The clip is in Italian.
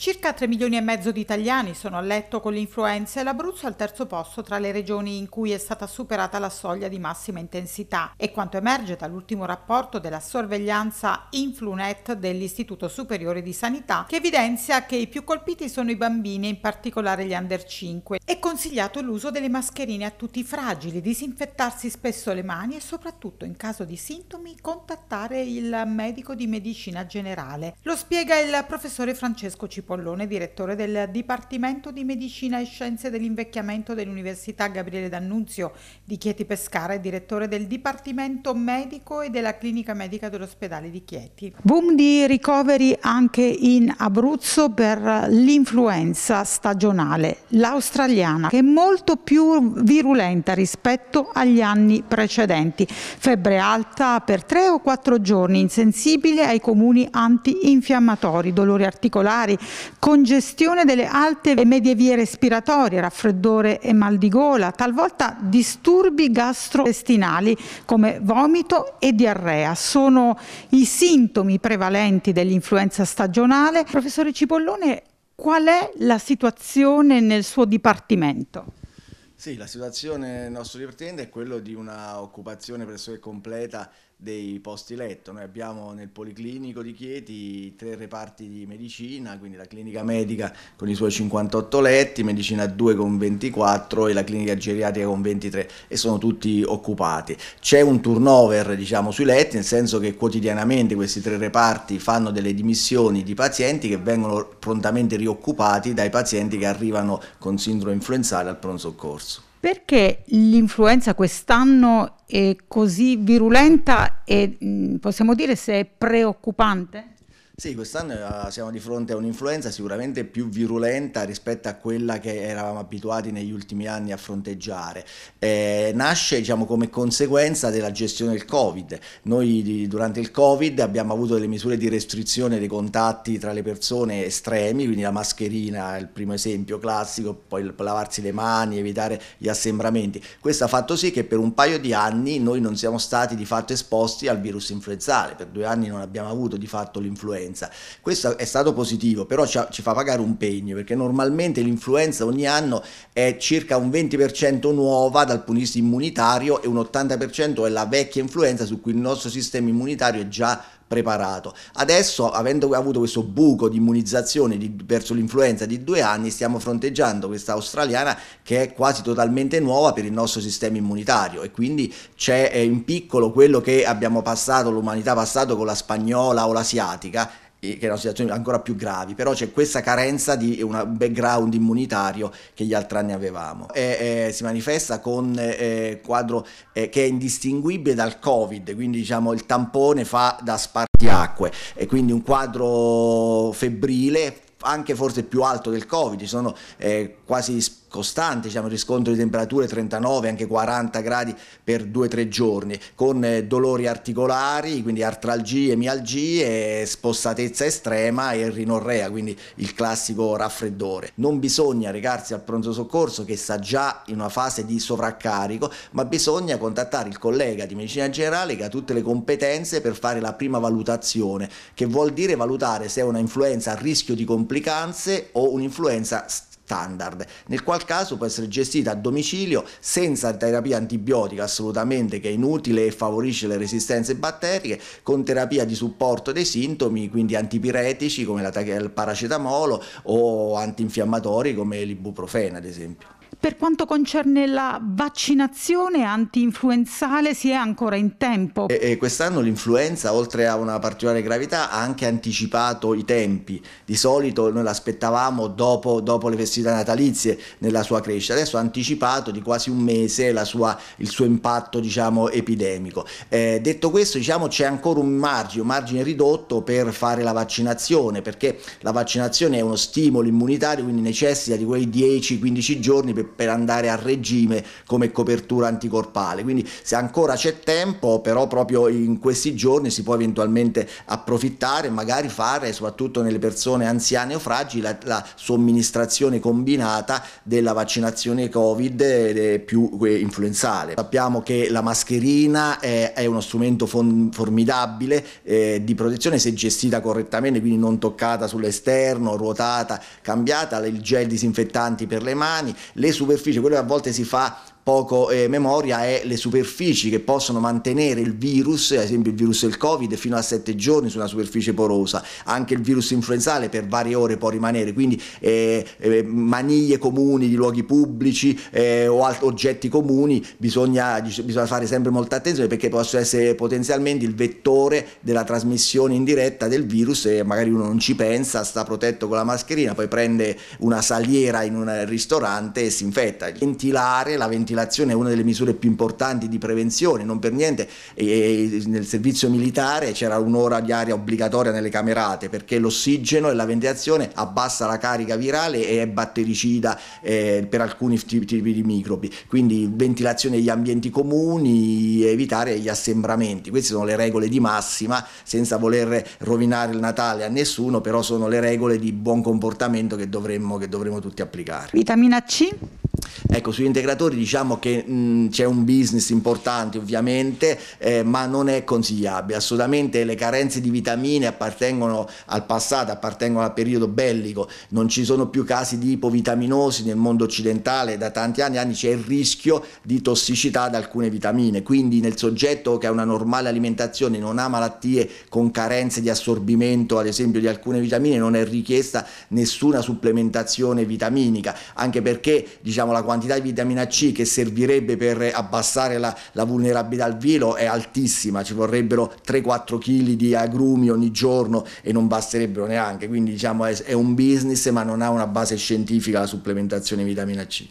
Circa 3 milioni e mezzo di italiani sono a letto con l'influenza e l'Abruzzo è al terzo posto tra le regioni in cui è stata superata la soglia di massima intensità. E quanto emerge dall'ultimo rapporto della sorveglianza Influnet dell'Istituto Superiore di Sanità, che evidenzia che i più colpiti sono i bambini, in particolare gli under 5. È consigliato l'uso delle mascherine a tutti i fragili, disinfettarsi spesso le mani e soprattutto in caso di sintomi contattare il medico di medicina generale. Lo spiega il professore Francesco Cipollini. Pollone, direttore del Dipartimento di Medicina e Scienze dell'Invecchiamento dell'Università Gabriele D'Annunzio di Chieti Pescara e direttore del Dipartimento Medico e della Clinica Medica dell'Ospedale di Chieti. Boom di ricoveri anche in Abruzzo per l'influenza stagionale, l'australiana, che è molto più virulenta rispetto agli anni precedenti. Febbre alta per tre o quattro giorni, insensibile ai comuni anti-infiammatori, dolori articolari, congestione delle alte e medie vie respiratorie, raffreddore e mal di gola, talvolta disturbi gastrointestinali come vomito e diarrea. Sono i sintomi prevalenti dell'influenza stagionale. Professore Cipollone, qual è la situazione nel suo dipartimento? Sì, la situazione nel nostro dipartimento è quella di una occupazione pressoché completa dei posti letto. Noi abbiamo nel Policlinico di Chieti tre reparti di medicina, quindi la clinica medica con i suoi 58 letti, medicina 2 con 24 e la clinica geriatrica con 23 e sono tutti occupati. C'è un turnover diciamo, sui letti, nel senso che quotidianamente questi tre reparti fanno delle dimissioni di pazienti che vengono prontamente rioccupati dai pazienti che arrivano con sindrome influenzale al pronto soccorso. Perché l'influenza quest'anno è così virulenta e mm, possiamo dire se è preoccupante? Sì, quest'anno eh, siamo di fronte a un'influenza sicuramente più virulenta rispetto a quella che eravamo abituati negli ultimi anni a fronteggiare. Eh, nasce diciamo, come conseguenza della gestione del Covid. Noi di, durante il Covid abbiamo avuto delle misure di restrizione dei contatti tra le persone estremi, quindi la mascherina è il primo esempio classico, poi lavarsi le mani, evitare gli assembramenti. Questo ha fatto sì che per un paio di anni noi non siamo stati di fatto esposti al virus influenzale, per due anni non abbiamo avuto di fatto l'influenza l'influenza. Questo è stato positivo, però ci, ci fa pagare un pegno, perché normalmente l'influenza ogni anno è circa un 20% nuova dal punto di vista immunitario e un 80% è la vecchia influenza su cui il nostro sistema immunitario è già preparato. Adesso, avendo avuto questo buco di immunizzazione di, verso l'influenza di due anni, stiamo fronteggiando questa australiana che è quasi totalmente nuova per il nostro sistema immunitario e quindi c'è eh, in piccolo quello che abbiamo passato, l'umanità ha passato con la spagnola o l'asiatica che erano situazioni ancora più gravi, però c'è questa carenza di un background immunitario che gli altri anni avevamo. E, eh, si manifesta con eh, quadro eh, che è indistinguibile dal Covid, quindi diciamo il tampone fa da spartiacque, e quindi un quadro febbrile anche forse più alto del Covid, ci sono eh, quasi costante, diciamo, riscontro di temperature 39, anche 40 gradi per 2-3 giorni, con eh, dolori articolari, quindi artralgie, mialgie, spossatezza estrema e rinorrea, quindi il classico raffreddore. Non bisogna recarsi al pronto soccorso che sta già in una fase di sovraccarico, ma bisogna contattare il collega di medicina generale che ha tutte le competenze per fare la prima valutazione, che vuol dire valutare se è una influenza a rischio di complicanze o un'influenza standard, nel qual caso può essere gestita a domicilio senza terapia antibiotica assolutamente che è inutile e favorisce le resistenze batteriche, con terapia di supporto dei sintomi, quindi antipiretici come il paracetamolo o antinfiammatori come l'ibuprofena ad esempio. Per quanto concerne la vaccinazione anti-influenzale si è ancora in tempo. E, e quest'anno l'influenza, oltre a una particolare gravità, ha anche anticipato i tempi. Di solito noi l'aspettavamo dopo, dopo, le festività natalizie nella sua crescita, adesso ha anticipato di quasi un mese sua, il suo impatto diciamo, epidemico. Eh, detto questo diciamo, c'è ancora un margine, un margine ridotto per fare la vaccinazione, perché la vaccinazione è uno stimolo immunitario, quindi necessita di quei 10-15 giorni per per andare a regime come copertura anticorpale. Quindi se ancora c'è tempo, però proprio in questi giorni si può eventualmente approfittare, magari fare soprattutto nelle persone anziane o fragili la, la somministrazione combinata della vaccinazione Covid più eh, influenzale. Sappiamo che la mascherina è, è uno strumento formidabile eh, di protezione se gestita correttamente, quindi non toccata sull'esterno, ruotata, cambiata, il gel disinfettanti per le mani, le superficie, quello che a volte si fa poco eh, memoria è le superfici che possono mantenere il virus, ad esempio il virus del Covid, fino a 7 giorni su una superficie porosa, anche il virus influenzale per varie ore può rimanere, quindi eh, eh maniglie comuni di luoghi pubblici eh, o alt- oggetti comuni bisogna, bisogna, fare sempre molta attenzione perché possono essere potenzialmente il vettore della trasmissione in diretta del virus e magari uno non ci pensa, sta protetto con la mascherina, poi prende una saliera in un ristorante e si infetta. Ventilare, la ventilazione ventilazione è una delle misure più importanti di prevenzione, non per niente e nel servizio militare c'era un'ora di aria obbligatoria nelle camerate perché l'ossigeno e la ventilazione abbassa la carica virale e è battericida eh, per alcuni tipi di microbi, quindi ventilazione degli ambienti comuni, evitare gli assembramenti, queste sono le regole di massima senza voler rovinare il Natale a nessuno, però sono le regole di buon comportamento che dovremmo, che dovremmo tutti applicare. Vitamina C? Ecco, sugli integratori diciamo che c'è un business importante ovviamente, eh, ma non è consigliabile. Assolutamente le carenze di vitamine appartengono al passato, appartengono al periodo bellico, non ci sono più casi di ipovitaminosi nel mondo occidentale, da tanti anni, anni c'è il rischio di tossicità ad alcune vitamine, quindi nel soggetto che ha una normale alimentazione, non ha malattie con carenze di assorbimento ad esempio di alcune vitamine, non è richiesta nessuna supplementazione vitaminica, anche perché diciamo la quantità quantità di vitamina C che servirebbe per abbassare la, la vulnerabilità al velo è altissima, ci vorrebbero 3-4 kg di agrumi ogni giorno e non basterebbero neanche, quindi diciamo è, è un business ma non ha una base scientifica la supplementazione di vitamina C.